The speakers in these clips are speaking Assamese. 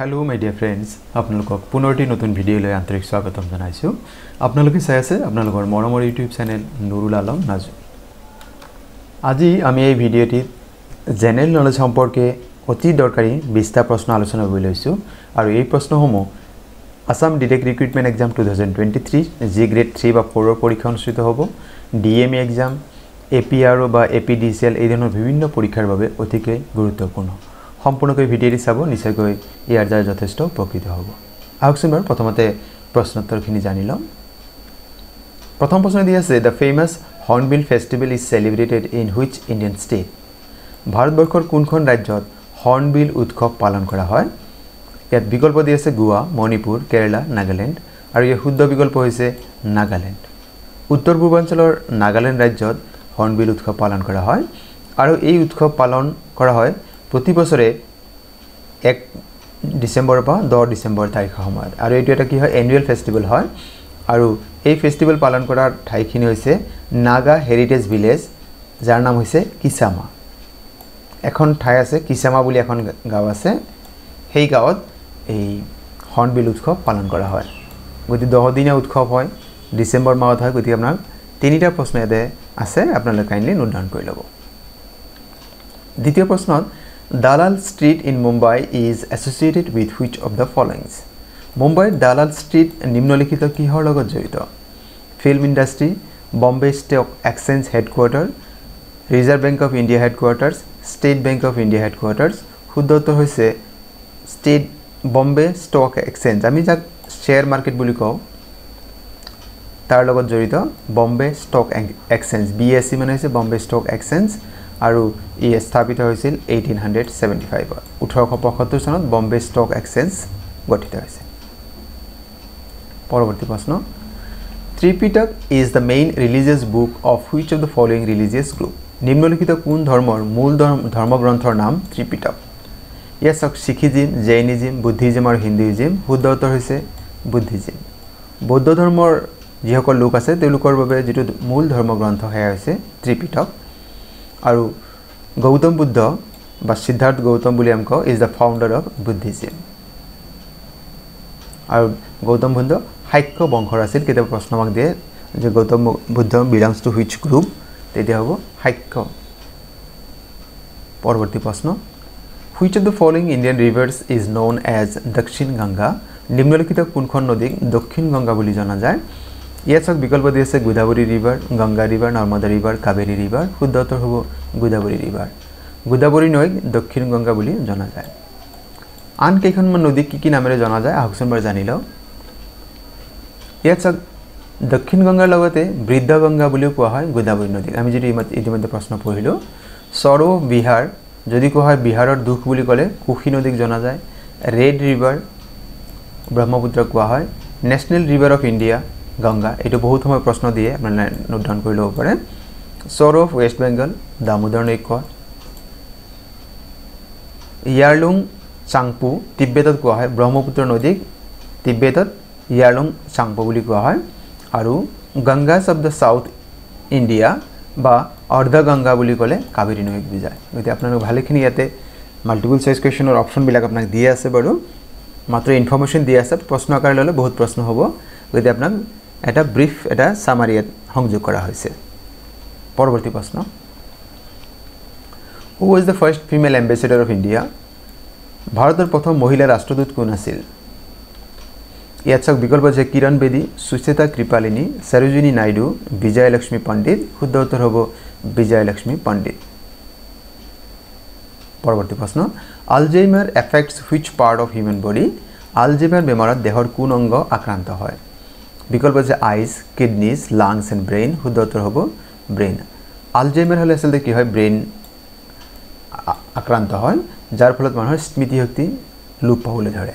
হেল্ল' মাই ডিয়াৰ ফ্ৰেণ্ডছ আপোনালোকক পুনৰতে নতুন ভিডিঅ'লৈ আন্তৰিক স্বাগতম জনাইছোঁ আপোনালোকে চাই আছে আপোনালোকৰ মৰমৰ ইউটিউব চেনেল নুৰুল আলম নাজু আজি আমি এই ভিডিঅ'টিত জেনেৰেল নলেজ সম্পৰ্কে অতি দৰকাৰী বিছটা প্ৰশ্ন আলোচনা কৰি লৈছোঁ আৰু এই প্ৰশ্নসমূহ Assam direct recruitment exam two thousand twenty three G grade three বা ফ'ৰৰ পৰীক্ষা অনুষ্ঠিত হ'ব D M E exam A P R O' বা A P D C L এই ধৰণৰ বিভিন্ন পৰীক্ষাৰ বাবে অতিকৈ গুৰুত্বপূৰ্ণ সম্পূৰ্ণকৈ দি চাব নিশ্চয়কৈ ইয়াৰ দ্বাৰা যথেষ্ট উপকৃত হ'ব আহকচোন বাৰু প্ৰথমতে প্ৰশ্নোত্তৰখিনি জানি ল'ম প্ৰথম প্ৰশ্ন দি আছে the famous hornbill festival is celebrated in which Indian state ভাৰতবৰ্ষৰ কোনখন ৰাজ্যত হৰ্ণবিল উৎসৱ পালন কৰা হয় ইয়াত বিকল্প দি আছে গোৱা মণিপুৰ কেৰেলা নাগালেণ্ড আৰু ইয়াৰ শুদ্ধ বিকল্প হৈছে নাগালেণ্ড উত্তৰ পূৰ্বাঞ্চলৰ নাগালেণ্ড ৰাজ্যত হৰ্ণবিল উৎসৱ পালন কৰা হয় আৰু এই উৎসৱ পালন কৰা হয় প্ৰতি বছৰে এক ডিচেম্বৰৰ পৰা দহ ডিচেম্বৰ তাৰিখৰ সময়ত আৰু এইটো এটা কি হয় এনুৱেল ফেষ্টিভেল হয় আৰু এই ফেষ্টিভেল পালন কৰা ঠাইখিনি হৈছে নাগা হেৰিটেজ ভিলেজ যাৰ নাম হৈছে কিছামা এখন ঠাই আছে কিচামা বুলি এখন গাঁও আছে সেই গাঁৱত এই হৰ্ণবিল উৎসৱ পালন কৰা হয় গতিকে দহদিনীয়া উৎসৱ হয় ডিচেম্বৰ মাহত হয় গতিকে আপোনাৰ তিনিটা প্ৰশ্ন ইয়াতে আছে আপোনালোকে কাইণ্ডলি নিৰ্ধাৰণ কৰি ল'ব দ্বিতীয় প্ৰশ্নত Dalal Street in Mumbai is associated with which of the followings? Mumbai Dalal Street নিম্নলিখিত কিহৰ লগত জড়িত film industry Bombay stock exchange headquarter Reserve Bank of India headquarters State Bank of India headquarters শুদ্ধ উত্তৰ হৈছে ষ্টেট বম্বে ষ্টক এক্সচেঞ্জ আমি যাক শ্বেয়াৰ মাৰ্কেট বুলি কওঁ তাৰ লগত জড়িত Bombay stock exchange B S C মানে হৈছে বম্বে ষ্টক এক্সচেঞ্জ আৰু ই স্থাপিত হৈছিল এইটিন হাণ্ড্ৰেড ছেভেণ্টি ফাইভত ওঠৰশ পঁয়সত্তৰ চনত বম্বে ষ্টক এক্সেঞ্জ গঠিত হৈছে পৰৱৰ্তী প্ৰশ্ন Tripitaka is the main religious book of which of the following religious group নিম্নলিখিত কোন ধৰ্মৰ মূল ধৰ্মগ্ৰন্থৰ নাম ত্ৰিপিটক ইয়াত চাওক শিখিজিম জৈনিজিম বুদ্ধিজিম আৰু হিন্দুইজিম শুদ্ধ উত্তৰ হৈছে বুদ্ধিজিম বৌদ্ধ ধৰ্মৰ যিসকল লোক আছে তেওঁলোকৰ বাবে যিটো মূল ধৰ্মগ্ৰন্থ সেয়া হৈছে ত্ৰিপিটক আৰু গৌতম বুদ্ধ বা সিদ্ধাৰ্থ গৌতম বুলি আমি কওঁ is the founder of Buddhism আৰু গৌতম বুদ্ধ সাক্ষ্য বংশৰ আছিল কেতিয়াবা প্ৰশ্ন আমাক দিয়ে যে Gautam Buddha belongs to which group তেতিয়া হ'ব সাক্ষ্য পৰৱৰ্তী প্ৰশ্ন which of the following Indian rivers is known as Dakshin Ganga নিম্নলিখিত কোনখন নদীক দক্ষিণ গংগা বুলি জনা যায় ইয়াত চাওক বিকল্প দি আছে Godavari river Ganga river Narmada river Kaveri river শুদ্ধ উত্তৰ হব গোদাবৰী ৰিভাৰ গোদাৱৰী নৈক দক্ষিণ গংগা বুলি জনা যায় আন কেইখনমান নদী কি কি নামেৰে জনা যায় আহকচোন বাৰু জানি লওঁ ইয়াত চাওক দক্ষিণ গংগাৰ লগতে বৃদ্ধ গংগা বুলিও কোৱা হয় গোদাৱৰী নদীক আমি যদি ইতিমধ্যে প্ৰশ্ন পঢ়িলোঁ চৰ বিহাৰ যদি কোৱা হয় বিহাৰৰ দুখ বুলি ক'লে কুশী নদীক জনা যায় ৰেড ৰিভাৰ ব্ৰহ্মপুত্ৰক কোৱা হয় national river of India Ganga এইটো বহুত সময় প্ৰশ্ন দিয়ে আপোনালোকে নোটডাউন কৰি ল'ব পাৰে চৰ অফ ৱেষ্ট বেংগল দামোদৰ নৈক ইয়াৰলুং চাংপু তিব্বেতত কোৱা হয় ব্ৰহ্মপুত্ৰ নদীক তিব্বেতত ইয়াৰলুং চাংপু বুলি কোৱা হয় আৰু Ganges of the south India বা অৰ্ধ গংগা বুলি ক'লে কাবেৰী নৈক বুজায় গতিকে আপোনালোকে ভালেখিনি ইয়াতে মাল্টিপুল চইচ কুৱেশ্যনৰ অপশ্যনবিলাক আপোনাক দিয়ে আছে বাৰু মাত্ৰ ইনফৰ্মেশ্যন দিয়া আছে প্ৰশ্ন আকাৰে ল'লে বহুত প্ৰশ্ন হ'ব গতিকে আপোনাক এটা ব্ৰিফ এটা চামাৰি ইয়াত সংযোগ কৰা হৈছে পৰৱৰ্তী প্ৰশ্ন who is the first female ambassador of India ভাৰতৰ প্ৰথম মহিলা ৰাষ্ট্ৰদূত কোন আছিল ইয়াত চাওক বিকল্প যে কিৰণ বেদী সুচেতা কৃপালিনী সৰোজিনী নাইডু বিজয়লক্ষ্মী পণ্ডিত শুদ্ধ উত্তৰ হ'ব বিজয়লক্ষ্মী পণ্ডিত পৰৱৰ্তী প্ৰশ্ন Alzheimer affects which part of human body Alzheimer বেমাৰত দেহৰ কোন অংগ আক্ৰান্ত হয় বিকল্প হচ্ছে eyes kidneys lungs and brain উত্তর হব ব্রেন আলজেমের হলে আসলে কী হয় ব্রেন আক্রান্ত হয় যার ফলত মানুষের স্মৃতিশক্তি লুপ পাবলে ধরে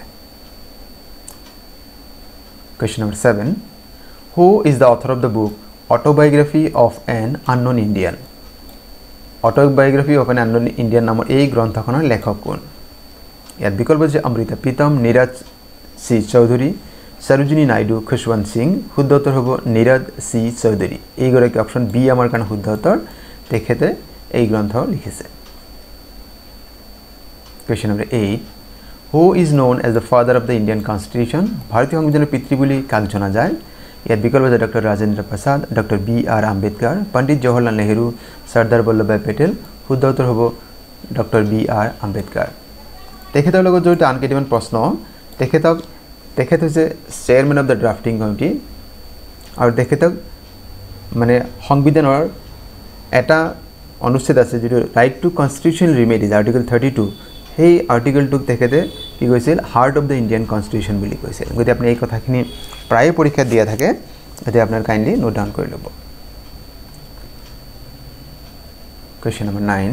question number seven who is the author of the book autobiography of an unknown Indian autobiography of an unknown Indian নামের এই গ্রন্থখনের লেখক কোন ইয়ার বিকল্প যে অমৃতা প্রীতম নীরাজ সি চৌধুরী সরোজিনী নাইডু খুশবন্ত সিং উত্তর হ'ব নীৰজ চি চৌধুৰী এইগৰাকী অপশন বি আমাৰ কাৰণে শুদ্ধ উত্তর তেখেতে এই গ্ৰন্থ লিখিছে question number eight who is known as the father of the Indian constitution ভাৰতীয় সংবিধানৰ পিতৃ বুলি কাক জনা যায় ইয়াত বিকল্প আছে doctor Rajendra Prasad doctor B R Ambedkar Pandit Jawaharlal Nehru Sardar Vallabhbhai Patel শুদ্ধ উত্তৰ হ'ব ডক্টৰ বি আৰ আম্বেদকাৰ তেখেতৰ লগত জড়িত আন কেইটামান প্ৰশ্ন তেখেতক তেখেত হৈছে chairman of the drafting committee আৰু তেখেতক মানে সংবিধানৰ এটা অনুচ্ছেদ আছে যিটো right to constitution remedies article thirty two সেই আৰ্টিকেলটোক তেখেতে কি কৈছিল heart of the Indian constitution বুলি কৈছিল গতিকে আপুনি এই কথাখিনি প্ৰায়ে পৰীক্ষাত দিয়া থাকে গতিকে আপোনাৰ কাইণ্ডলি নোট ডাউন কৰি ল'ব question number nine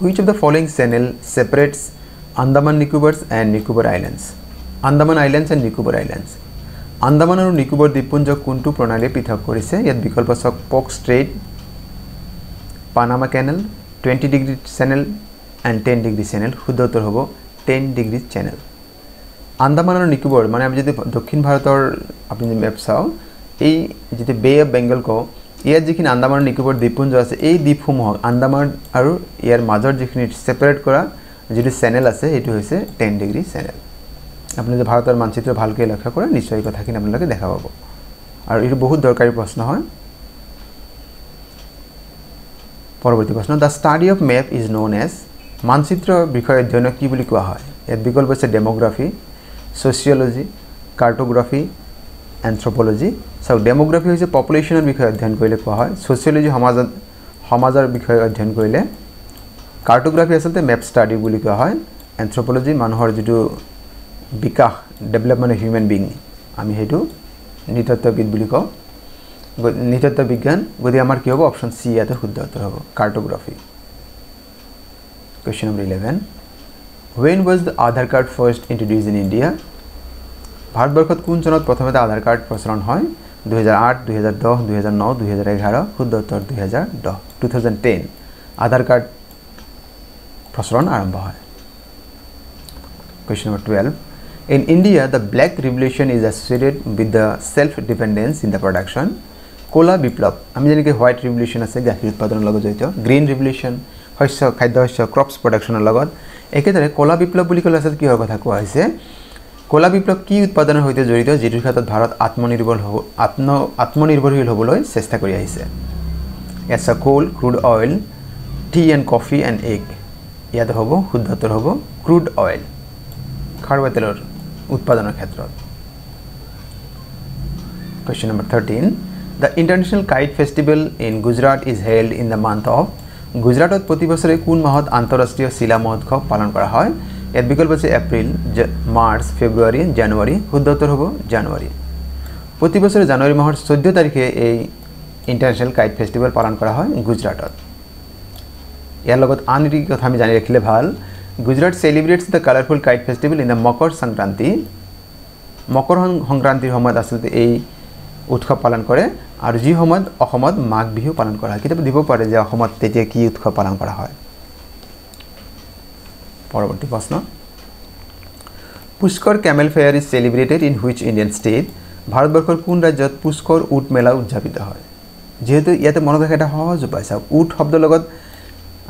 which of the following channel separates Andaman Nicobars and Nicobar islands Andaman islands and Nicobar islands Andaman আৰু নিকোবাৰ দ্বীপপুঞ্জক কোনটো প্ৰণালীয়ে পৃথক কৰিছে ইয়াত বিকল্প চাওক Palk strait Panama canal twenty degree channel and ten degree channel শুদ্ধত্তৰ হ'ব টেন ডিগ্ৰী চেনেল আন্দামান আৰু নিকোবাৰ মানে আমি যদি দক্ষিণ ভাৰতৰ আপুনি মেপ চাওঁ এই যিটো বে অফ বেংগল কওঁ ইয়াত যিখিনি আন্দামান আৰু নিকোবাৰ দ্বীপপুঞ্জ আছে এই দ্বীপসমূহক আন্দামান আৰু ইয়াৰ মাজৰ যিখিনি ছেপাৰেট কৰা যিটো চেনেল আছে সেইটো হৈছে টেন ডিগ্ৰি চেনেল আপুনি যে ভাৰতৰ মানচিত্ৰ ভালকৈ লক্ষ্য কৰে নিশ্চয় এই কথাখিনি আপোনালোকে দেখা পাব আৰু এইটো বহুত দৰকাৰী প্ৰশ্ন হয় পৰৱৰ্তী প্ৰশ্ন the study of map is known as মানচিত্ৰ বিষয়ে অধ্যয়ন কি বুলি কোৱা হয় ইয়াত বিকল্প হৈছে ডেম'গ্ৰাফি ছ'চিয়লজি কাৰ্টগ্ৰাফি এন্থ্ৰপলজি চাওক ডেম'গ্ৰাফি হৈছে পপুলেশ্যনৰ বিষয়ে অধ্যয়ন কৰিলে কোৱা হয় ছ'চিয়লজি সমাজত সমাজৰ বিষয়ে অধ্যয়ন কৰিলে কাৰ্টোগ্ৰাফী আচলতে মেপ ষ্টাডি বুলি কোৱা হয় এনথ্ৰপলজি মানুহৰ যিটো বিকাশ ডেভেলপমেণ্ট মানে হিউমেন বিং আমি সেইটো নৃতত্ববিদ বুলি কওঁ নৃতত্ব বিজ্ঞান গতিকে আমাৰ কি হ'ব অপশ্যন চি ইয়াতে শুদ্ধ উত্তৰ হ'ব cartography question number eleven when was the Aadhaar card first introduced in India ভাৰতবৰ্ষত কোন চনত প্ৰথমতে আধাৰ কাৰ্ড প্ৰচলন হয় দুহেজাৰ আঠ দুহেজাৰ দহ দুহেজাৰ ন দুহেজাৰ এঘাৰ শুদ্ধ উত্তৰ দুহেজাৰ দহ two thousand ten Aadhaar card প্ৰচলন আৰম্ভ হয় question number twelve in India the black revolution is associated with the self dependence in the production কলা বিপ্লৱ আমি যেনেকৈ হোৱাইট ৰিভলিউচন আছে গাখীৰ উৎপাদনৰ লগত জড়িত গ্ৰীণ ৰিভলিউচন শস্য খাদ্য শস্য ক্ৰপছ প্ৰডাকশ্যনৰ লগত একেদৰে কলা বিপ্লৱ বুলি ক'লে আচলতে কি কিহৰ কথা কোৱা হৈছে কলা বিপ্লৱ কি উৎপাদনৰ সৈতে জড়িত যিটোৰ ক্ষেত্ৰত ভাৰত আত্মনিৰ্ভৰ হ'ব আত্ম আত্মনিৰ্ভৰশীল হ'বলৈ চেষ্টা কৰি আহিছে এছ আ কল crude oil tea and coffee and egg ইয়াত হ'ব শুদ্ধত্তৰ হ'ব ক্ৰুড অইল খাৰুৱা তেলৰ উৎপাদনৰ ক্ষেত্ৰত question number thirteen the international kite festival in Gujarat is held in the month of গুজৰাটত প্ৰতি বছৰে কোন মাহত আন্তঃৰাষ্ট্ৰীয় চিলা মহোৎসৱ পালন কৰা হয় ইয়াত বিকল্প হৈছে এপ্ৰিল মাৰ্চ ফেব্ৰুৱাৰী জানুৱাৰী শুদ্ধত্তৰ হ'ব জানুৱাৰী প্ৰতি বছৰে জানুৱাৰী মাহৰ চৈধ্য তাৰিখে এই ইণ্টাৰনেশ্যনেল কাইট ফেষ্টিভেল পালন কৰা হয় গুজৰাটত ইয়াৰ লগত আন এটি কথা আমি জানি ৰাখিলে ভাল Gujarat celebrates the colourful kite festival in the Makar Sankranti Makar সংক্ৰান্তিৰ সময়ত আচলতে এই উৎসৱ পালন কৰে আৰু যি সময়ত অসমত মাঘ বিহু পালন কৰা হয় কেতিয়াবা দিব পাৰে যে অসমত তেতিয়া কি উৎসৱ পালন কৰা হয় পৰৱৰ্তী প্ৰশ্ন Pushkar camel fair is celebrated in which Indian state ভাৰতবৰ্ষৰ কোন ৰাজ্যত পুষ্কৰ উট মেলা উদযাপিত হয় যিহেতু ইয়াতে মনত ৰখা এটা সহজ উপায় চাওক উট শব্দৰ লগত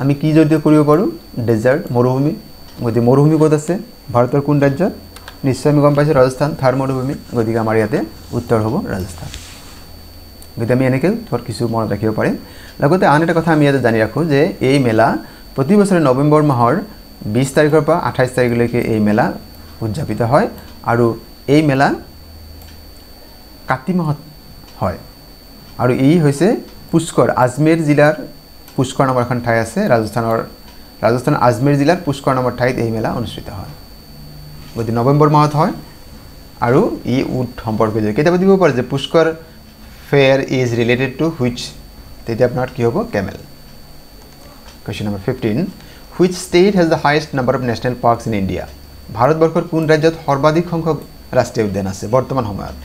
আমি কি জড়িত করব পড়ো ডেজার্ট মরুভূমি গতি মরুভূমি কত আছে ভারতের কোন রাজ্য নিশ্চয় আমি গম পাইছো রাজস্থান থার মরুভূমি গতি আমার ইয়াতে উত্তর হব রাজস্থান গতি আমি এনেকে ধর কিছু মনে রাখি লগতে আন একটা কথা আমি ইয়াতে জানি রাখো যে এই মেলা প্রতি বছরে নভেম্বর মাহর বিশ তারিখের পর আঠাইশ তারিখলেকে এই মেলা উদযাপিত হয় আর এই মেলা কাতি মাহত হয় আর ই হয়েছে পুষ্কর আজমের জেলার পুষ্কৰ নামৰ এখন ঠাই আছে ৰাজস্থানৰ ৰাজস্থানৰ আজমেৰ জিলাৰ পুষ্কৰ নামৰ ঠাইত এই মেলা অনুষ্ঠিত হয় গতিকে নৱেম্বৰ মাহত হয় আৰু ই উঠ সম্পৰ্ক জৰিয়তে কেতিয়াবা দিব পাৰে যে Pushkar fair is related to which তেতিয়া আপোনাৰ কি হ'ব camel question number fifteen which state has the highest number of national parks in India ভাৰতবৰ্ষৰ কোন ৰাজ্যত সৰ্বাধিক সংখ্যক ৰাষ্ট্ৰীয় উদ্যান আছে বৰ্তমান সময়ত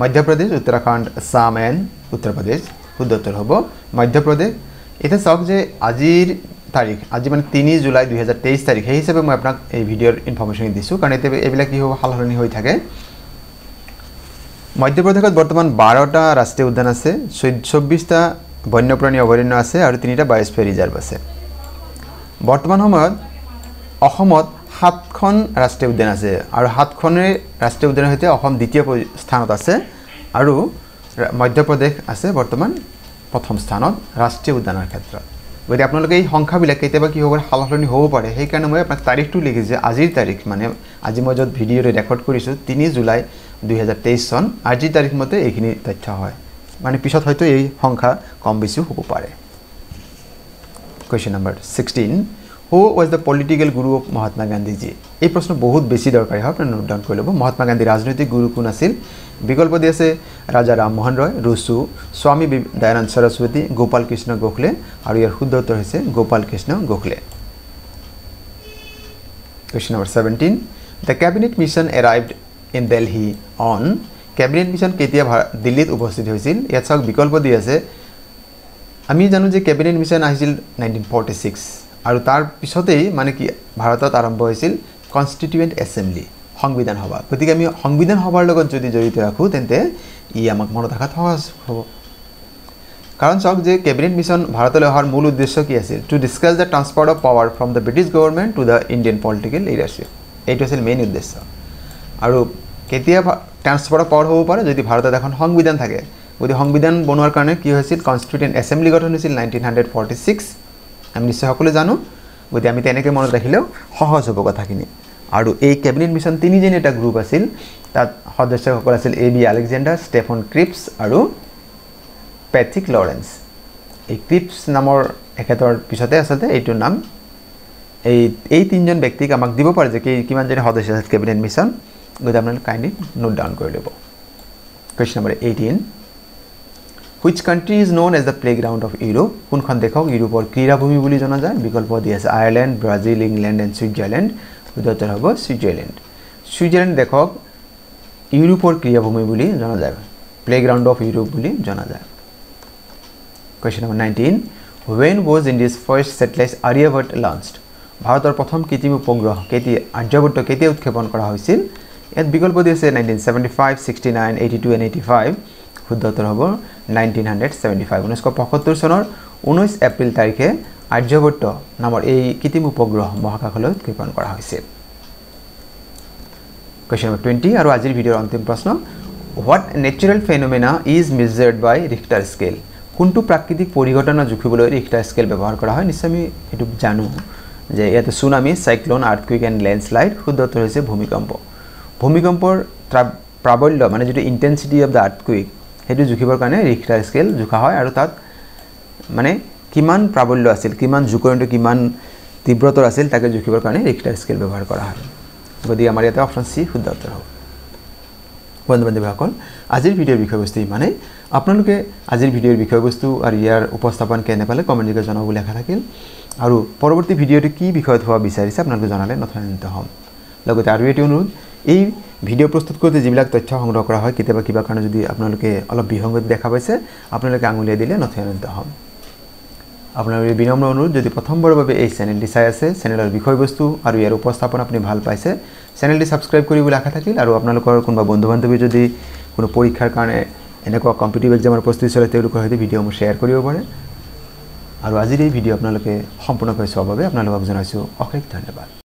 মধ্যপ্ৰদেশ উত্তৰাখণ্ড আছাম এণ্ড উত্তৰ প্ৰদেশ শুদ্ধ উত্তৰ হ'ব মধ্যপ্ৰদেশ এতিয়া চাওক যে আজিৰ তাৰিখ আজি মানে তিনি জুলাই দুহেজাৰ তেইছ তাৰিখ সেই হিচাপে মই আপোনাক এই ভিডিঅ'ৰ ইনফৰ্মেশ্যন দিছোঁ কাৰণ এতিয়া এইবিলাক কি হ'ব সাল সলনি হৈ থাকে মধ্যপ্ৰদেশত বৰ্তমান বাৰটা ৰাষ্ট্ৰীয় উদ্যান আছে চৌব্বিছটা বন্যপ্ৰাণী অভয়াৰণ্য আছে আৰু তিনিটা বায়স্ফিয়াৰ ৰিজাৰ্ভ আছে বৰ্তমান সময়ত অসমত সাতখন ৰাষ্ট্ৰীয় উদ্যান আছে আৰু সাতখনেই ৰাষ্ট্ৰীয় উদ্যানৰ সৈতে অসম দ্বিতীয় স্থানত আছে আৰু মধ্যপ্ৰদেশ আছে বৰ্তমান প্ৰথম স্থানত ৰাষ্ট্ৰীয় উদ্যানৰ ক্ষেত্ৰত গতিকে আপোনালোকে এই সংখ্যাবিলাক কেতিয়াবা কি হ'ব পাৰে সাল সলনি হ'ব পাৰে সেইকাৰণে মই আপোনাক তাৰিখটো লিখিছোঁ আজিৰ তাৰিখ মানে আজি মই য'ত ভিডিঅ'টো ৰেকৰ্ড কৰিছোঁ তিনি জুলাই দুহেজাৰ তেইছ চন আজিৰ তাৰিখ মতে এইখিনি তথ্য হয় মানে পিছত হয়তো এই সংখ্যা কম বেছিও হ'ব পাৰে question number sixteen who was the political guru of Mahatma Gandhiji এই প্ৰশ্ন বহুত বেছি দৰকাৰী হয় আপোনাৰ নোট ডাউন কৰি ল'ব মহাত্মা গান্ধীৰ ৰাজনৈতিক গুৰু কোন আছিল বিকল্প দি আছে ৰাজা ৰামমোহন ৰয় ৰুচু স্বামী দয়ানন্দ সৰস্বতী গোপাল কৃষ্ণ গোখলে আৰু ইয়াৰ শুদ্ধ উত্তৰ হৈছে Gopal Krishna Gokhale question number seventeen the cabinet mission arrived in Delhi on cabinet mission কেতিয়া দিল্লীত উপস্থিত হৈছিল ইয়াত চাওক বিকল্প দি আছে আমি জানো যে কেবিনেট মিছন আহিছিল নাইনটিন ফৰ্টি ছিক্স আৰু তাৰ পিছতেই মানে কি ভাৰতত আৰম্ভ হৈছিল কনষ্টিটিউয়েণ্ট এছেম্বলি সংবিধান সভা গতিকে আমি সংবিধান সভাৰ লগত যদি জড়িত ৰাখোঁ তেন্তে ই আমাক মনত ৰখাত সহজ হ'ব কাৰণ চাওক যে কেবিনেট মিছন ভাৰতলৈ অহাৰ মূল উদ্দেশ্য কি আছিল to discuss the transport of power from the British government to the Indian political leadership এইটো আছিল মেইন উদ্দেশ্য আৰু কেতিয়া ট্ৰান্সপৰ্ট অফ পাৱাৰ হ'ব পাৰে যদি ভাৰতত এখন সংবিধান থাকে গতিকে সংবিধান বনোৱাৰ কাৰণে কি হৈছিল কনষ্টিটিউট এছেম্বলি গঠন হৈছিল নাইনটিন হাণ্ড্ৰেড ফৰ্টি ছিক্স আমি নিশ্চয় সকলোৱে জানো গতিকে আমি তেনেকৈ মনত ৰাখিলেও সহজ হ'ব কথাখিনি আৰু এই কেবিনেট মিছন তিনিজনী এটা গ্ৰুপ আছিল তাত সদস্যসকল আছিল A B Alexander Stafford Cripps আৰু পেথিক লৰেঞ্চ এই ক্ৰিপছ নামৰ এখেতৰ পিছতে আচলতে এইটো নাম এই এই তিনিজন ব্যক্তিক আমাক দিব পাৰে যে কি কিমানজনী সদস্য আছিল কেবিনেট মিছন গতিকে আপোনালোকে কাইণ্ডলি নোট ডাউন কৰি ল'ব question number eighteen which country is known as the playground of Europe কোনখন দেশক ইউৰোপৰ ক্ৰীড়াভূমি বুলি জনা যায় বিকল্প দি আছে Ireland Brazil England and Switzerland উত্তর হব সুইজারল্যান্ড সুইজারল্যান্ড দেখ ইউরোপর ক্রিয়াভূমি বলে জানা যায় প্লেগ্রাউন্ড অফ ইউরোপ বলে জানা যায় question number nineteen when was India's first satellite Aryabhata launched ভারতের প্রথম কৃত্রিম উপগ্রহ কেতি আর্যভট্ট কেতি উৎক্ষেপণ করা হয়েছিল ইয়াত বিকল্প দিয়ে আছে nineteen seventy five sixty nine eighty two and eighty five শুদ্ধ উত্তর হব নাইনটিন হান্ড্রেড সেভেন্টি ফাইভ ঊনৈশ পঁয়সত্তর সনের উনৈশ এপ্রিল তারিখে আৰ্যভট্ট নামৰ এই কৃত্ৰিম উপগ্ৰহ মহাকাশলৈ উৎক্ষেপণ কৰা হৈছে কুৱেশ্যন নম্বৰ টুৱেণ্টি আৰু আজিৰ ভিডিঅ'ৰ অন্তিম প্ৰশ্ন what natural phenomena is measured by Richter scale কোনটো প্ৰাকৃতিক পৰিঘটনা জুখিবলৈ ৰিক্টাৰ স্কেল ব্যৱহাৰ কৰা হয় নিশ্চয় আমি সেইটো জানো যে ইয়াতে tsunami cyclone earthquake and landslide শুদ্ধটো হৈছে ভূমিকম্প ভূমিকম্পৰ প্ৰাবল্য মানে যিটো ইণ্টেনচিটি অফ দ্য আৰ্থকুইক সেইটো জুখিবৰ কাৰণে ৰিক্সাৰ স্কেল জোখা হয় আৰু তাত মানে কিমান প্ৰাবল্য আছিল কিমান জোকৰণটো কিমান তীব্ৰতৰ আছিল তাকে জুখিবৰ কাৰণে ৰিক্টাৰ স্কেল ব্যৱহাৰ কৰা হয় গতিকে আমাৰ ইয়াতে অপশ্যন চি শুদ্ধ উত্তৰ হ'ব বন্ধু বান্ধৱীসকল আজিৰ ভিডিঅ'ৰ বিষয়বস্তু ইমানেই আপোনালোকে আজিৰ ভিডিঅ'ৰ বিষয়বস্তু আৰু ইয়াৰ উপস্থাপন কেনে পালে কমেণ্টযোগে জনাব বুলি আশা থাকিল আৰু পৰৱৰ্তী ভিডিঅ'টো কি বিষয়ত হোৱা বিচাৰিছে আপোনালোকে জনালে নথনিত হ'ম লগতে আৰু এটি অনুৰোধ এই ভিডিঅ' প্ৰস্তুত কৰোঁতে যিবিলাক তথ্য সংগ্ৰহ কৰা হয় কেতিয়াবা কিবা কাৰণে যদি আপোনালোকে অলপ বিসংগতি দেখা পাইছে আপোনালোকে আঙুলিয়াই দিলে নথানিত হ'ম আপোনাৰ বিনম্ৰ অনুৰোধ যদি প্ৰথমবাৰৰ বাবে এই চেনেলটি চাই আছে চেনেলৰ বিষয়বস্তু আৰু ইয়াৰ উপস্থাপন আপুনি ভাল পাইছে চেনেলটি ছাবস্ক্ৰাইব কৰিবলৈ আশা থাকিল আৰু আপোনালোকৰ কোনোবা বন্ধু বান্ধৱী যদি কোনো পৰীক্ষাৰ কাৰণে এনেকুৱা কম্পিটিভ এক্সামৰ প্ৰস্তুতি চলে তেওঁলোকৰ সৈতে ভিডিঅ'সমূহ শ্বেয়াৰ কৰিব পাৰে আৰু আজিৰ এই ভিডিঅ' আপোনালোকে সম্পূৰ্ণকৈ চোৱাৰ বাবে আপোনালোকক জনাইছোঁ অশেষ ধন্যবাদ